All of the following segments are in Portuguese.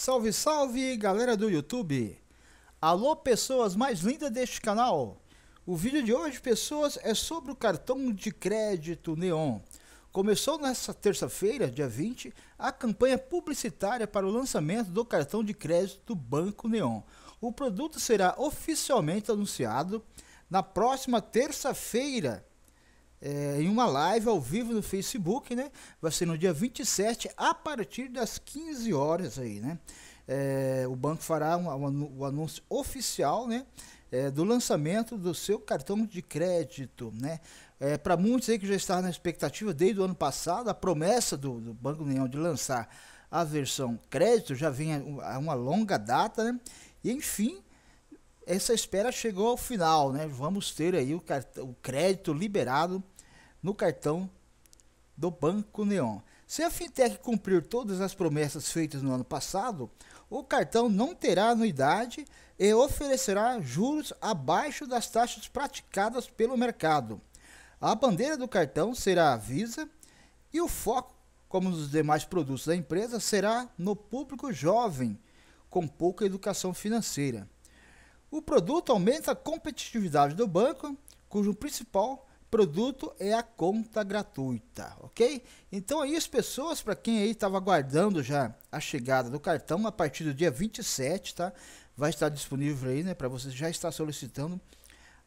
Salve, salve, galera do YouTube! Alô, pessoas mais lindas deste canal! O vídeo de hoje, pessoas, é sobre o cartão de crédito Neon. Começou nesta terça-feira, dia 20, a campanha publicitária para o lançamento do cartão de crédito do Banco Neon. O produto será oficialmente anunciado na próxima terça-feira, é, em uma live ao vivo no Facebook, né? Vai ser no dia 27, a partir das 15 horas aí, né? É, o banco fará um, um, o anúncio oficial, né? É, do lançamento do seu cartão de crédito, né? É, Para muitos aí que já estavam na expectativa desde o ano passado, a promessa do, do Banco União de lançar a versão crédito já vem a, uma longa data, né? E enfim, essa espera chegou ao final, né? Vamos ter aí o, cartão, o crédito liberado no cartão do Banco Neon. Se a fintech cumprir todas as promessas feitas no ano passado, o cartão não terá anuidade e oferecerá juros abaixo das taxas praticadas pelo mercado. A bandeira do cartão será a Visa e o foco, como nos demais produtos da empresa, será no público jovem com pouca educação financeira. O produto aumenta a competitividade do banco, cujo principal produto é a conta gratuita, ok? Então aí as pessoas, para quem aí estava aguardando já a chegada do cartão, a partir do dia 27, tá? Vai estar disponível aí, né? Para você já estar solicitando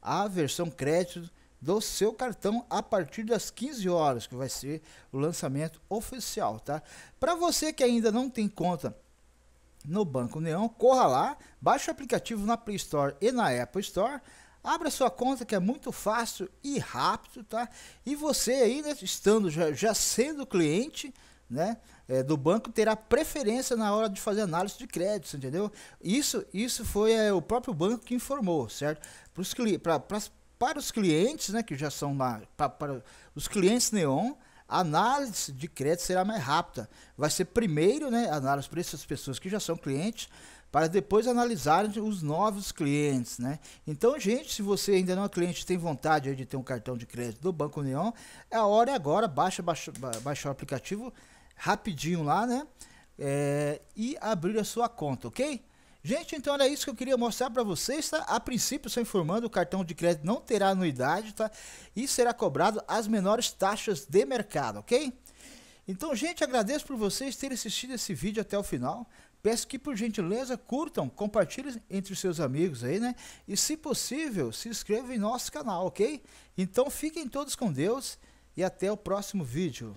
a versão crédito do seu cartão a partir das 15 horas, que vai ser o lançamento oficial, tá? Para você que ainda não tem conta no Banco Neon, corra lá, baixe o aplicativo na Play Store e na Apple Store, abra sua conta que é muito fácil e rápido, tá? E você aí, né, estando já, já sendo cliente, né, é, do banco terá preferência na hora de fazer análise de créditos, entendeu? Isso, isso foi é, o próprio banco que informou, certo? Para os, para, os clientes, né, que já são lá, para os clientes Neon, a análise de crédito será mais rápida. Vai ser primeiro, né, análise para essas pessoas que já são clientes, para depois analisarem os novos clientes, né? Então, gente, se você ainda não é cliente, tem vontade de ter um cartão de crédito do Banco União, é a hora é agora, baixa, baixa, baixa o aplicativo rapidinho lá, né? É, e abrir a sua conta, ok? Gente, então era isso que eu queria mostrar para vocês, tá? A princípio, só informando, o cartão de crédito não terá anuidade, tá? E será cobrado as menores taxas de mercado, ok? Então, gente, agradeço por vocês terem assistido esse vídeo até o final. Peço que, por gentileza, curtam, compartilhem entre os seus amigos aí, né? E, se possível, se inscrevam em nosso canal, ok? Então, fiquem todos com Deus e até o próximo vídeo.